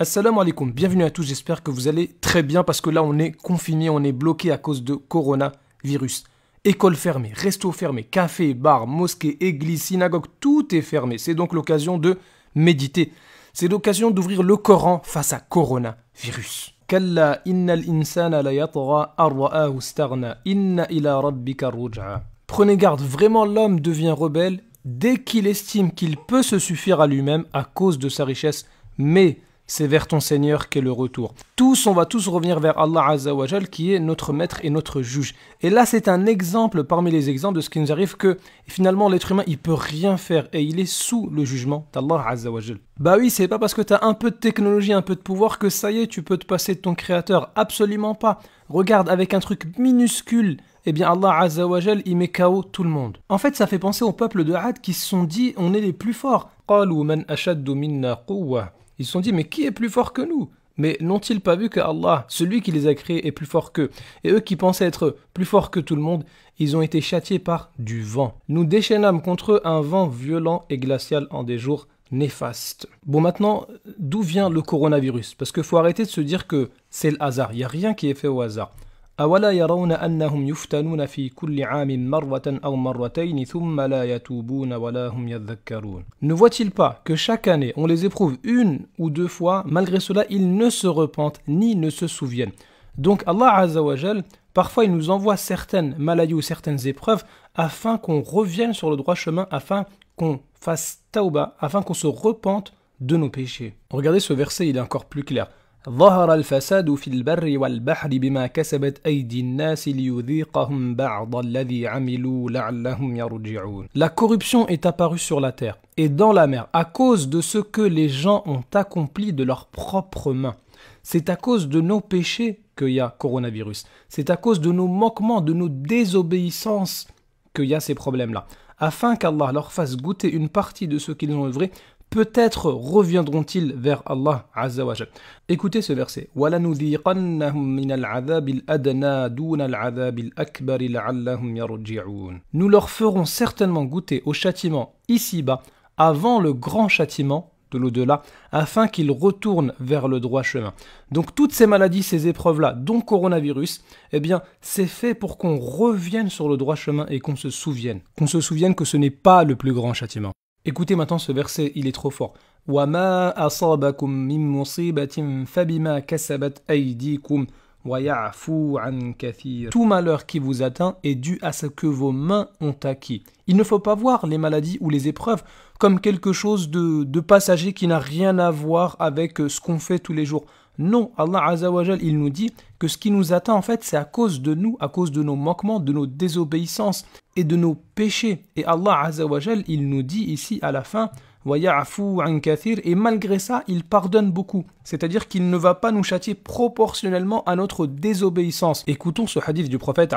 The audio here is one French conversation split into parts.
Assalamu alaikum, bienvenue à tous, j'espère que vous allez très bien parce que là on est confiné, on est bloqué à cause de coronavirus. Écoles fermées, restos fermés, cafés, bars, mosquées, églises, synagogues, tout est fermé. C'est donc l'occasion de méditer. C'est l'occasion d'ouvrir le Coran face à coronavirus. Kalla inna ila rabbika Prenez garde, vraiment l'homme devient rebelle dès qu'il estime qu'il peut se suffire à lui-même à cause de sa richesse, mais c'est vers ton Seigneur qu'est le retour. Tous, on va tous revenir vers Allah Azzawajal qui est notre maître et notre juge. Et là, c'est un exemple parmi les exemples de ce qui nous arrive que finalement l'être humain, il peut rien faire et il est sous le jugement d'Allah Azzawajal. Bah oui, c'est pas parce que tu as un peu de technologie, un peu de pouvoir que ça y est, tu peux te passer de ton créateur. Absolument pas. Regarde, avec un truc minuscule, eh bien Allah Azzawajal, il met KO tout le monde. En fait, ça fait penser au peuple de Had qui se sont dit, on est les plus forts. Ils se sont dit, mais qui est plus fort que nous mais n'ont-ils pas vu que Allah, celui qui les a créés, est plus fort qu'eux Et eux qui pensaient être plus forts que tout le monde, ils ont été châtiés par du vent. Nous déchaînâmes contre eux un vent violent et glacial en des jours néfastes. Bon maintenant, d'où vient le coronavirus Parce qu'il faut arrêter de se dire que c'est le hasard. Il n'y a rien qui est fait au hasard. Ne voit-il pas que chaque année on les éprouve une ou deux fois malgré cela ils ne se repentent ni ne se souviennent Donc Allah jal Parfois, il nous envoie certaines maladies ou certaines épreuves afin qu'on revienne sur le droit chemin, afin qu'on fasse tauba, afin qu'on se repente de nos péchés. Regardez ce verset, il est encore plus clair. La corruption est apparue sur la terre et dans la mer à cause de ce que les gens ont accompli de leurs propres mains. C'est à cause de nos péchés qu'il y a coronavirus. C'est à cause de nos manquements, de nos désobéissances qu'il y a ces problèmes-là. Afin qu'Allah leur fasse goûter une partie de ce qu'ils ont œuvré peut-être reviendront-ils vers Allah Azza Écoutez ce verset. Nous leur ferons certainement goûter au châtiment ici-bas avant le grand châtiment de l'au-delà, afin qu'ils retournent vers le droit chemin. Donc toutes ces maladies, ces épreuves-là, dont coronavirus, eh bien, c'est fait pour qu'on revienne sur le droit chemin et qu'on se souvienne, qu'on se souvienne que ce n'est pas le plus grand châtiment. Écoutez maintenant ce verset, il est trop fort. tout malheur qui vous atteint est dû à ce que vos mains ont acquis. Il ne faut pas voir les maladies ou les épreuves comme quelque chose de, de passager qui n'a rien à voir avec ce qu'on fait tous les jours. Non, Allah Azawajal, il nous dit que ce qui nous atteint, en fait, c'est à cause de nous, à cause de nos manquements, de nos désobéissances et de nos péchés. Et Allah Azawajal, il nous dit ici à la fin, et malgré ça, il pardonne beaucoup. C'est-à-dire qu'il ne va pas nous châtier proportionnellement à notre désobéissance. Écoutons ce hadith du prophète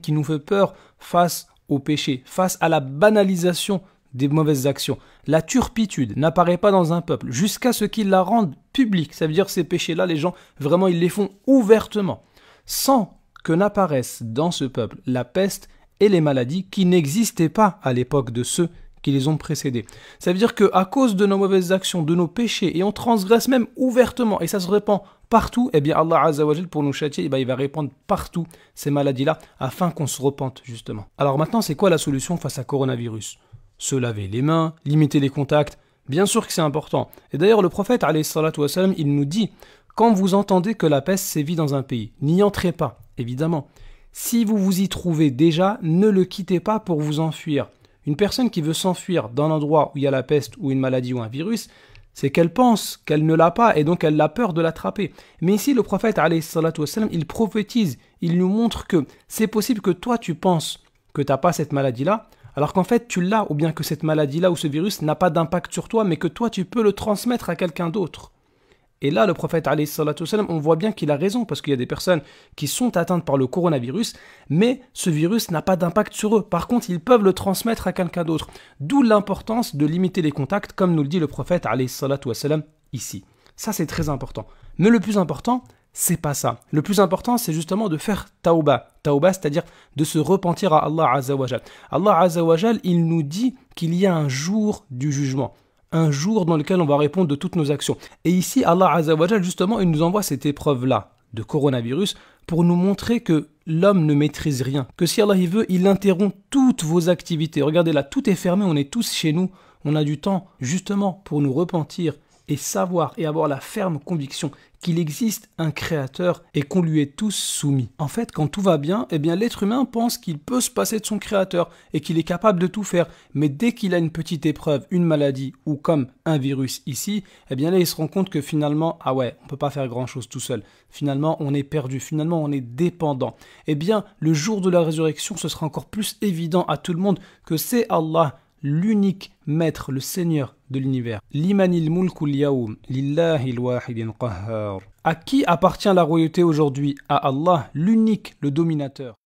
qui nous fait peur face au péché, face à la banalisation des mauvaises actions. La turpitude n'apparaît pas dans un peuple jusqu'à ce qu'il la rende publique. Ça veut dire ces péchés-là, les gens, vraiment, ils les font ouvertement, sans que n'apparaissent dans ce peuple la peste et les maladies qui n'existaient pas à l'époque de ceux qui les ont précédés. Ça veut dire que à cause de nos mauvaises actions, de nos péchés, et on transgresse même ouvertement, et ça se répand partout, Et eh bien Allah Azzawajal, pour nous châtier, eh ben, il va répandre partout ces maladies-là, afin qu'on se repente, justement. Alors maintenant, c'est quoi la solution face à coronavirus se laver les mains, limiter les contacts. Bien sûr que c'est important. Et d'ailleurs, le prophète, wassalam, il nous dit Quand vous entendez que la peste sévit dans un pays, n'y entrez pas, évidemment. Si vous vous y trouvez déjà, ne le quittez pas pour vous enfuir. Une personne qui veut s'enfuir d'un endroit où il y a la peste ou une maladie ou un virus, c'est qu'elle pense qu'elle ne l'a pas et donc elle a peur de l'attraper. Mais ici, le prophète, wassalam, il prophétise, il nous montre que c'est possible que toi tu penses que tu n'as pas cette maladie-là, alors qu'en fait tu l'as, ou bien que cette maladie-là ou ce virus n'a pas d'impact sur toi, mais que toi tu peux le transmettre à quelqu'un d'autre. Et là, le prophète, on voit bien qu'il a raison, parce qu'il y a des personnes qui sont atteintes par le coronavirus, mais ce virus n'a pas d'impact sur eux. Par contre, ils peuvent le transmettre à quelqu'un d'autre. D'où l'importance de limiter les contacts, comme nous le dit le prophète, ici. Ça, c'est très important. Mais le plus important, c'est pas ça. Le plus important, c'est justement de faire taouba. Taouba, c'est-à-dire de se repentir à Allah Azawajal. Allah Azawajal, il nous dit qu'il y a un jour du jugement. Un jour dans lequel on va répondre de toutes nos actions. Et ici, Allah Azawajal, justement, il nous envoie cette épreuve-là de coronavirus pour nous montrer que l'homme ne maîtrise rien. Que si Allah il veut, il interrompt toutes vos activités. Regardez là, tout est fermé, on est tous chez nous. On a du temps, justement, pour nous repentir et savoir et avoir la ferme conviction qu'il existe un créateur et qu'on lui est tous soumis. En fait, quand tout va bien, eh bien l'être humain pense qu'il peut se passer de son créateur et qu'il est capable de tout faire, mais dès qu'il a une petite épreuve, une maladie ou comme un virus ici, eh bien là il se rend compte que finalement, ah ouais, on peut pas faire grand-chose tout seul. Finalement, on est perdu, finalement on est dépendant. Eh bien, le jour de la résurrection, ce sera encore plus évident à tout le monde que c'est Allah l'unique maître, le Seigneur de l'univers. Limanil mulkul yaoum, lillahi wahidin qahhar. À qui appartient la royauté aujourd'hui À Allah, l'unique, le dominateur.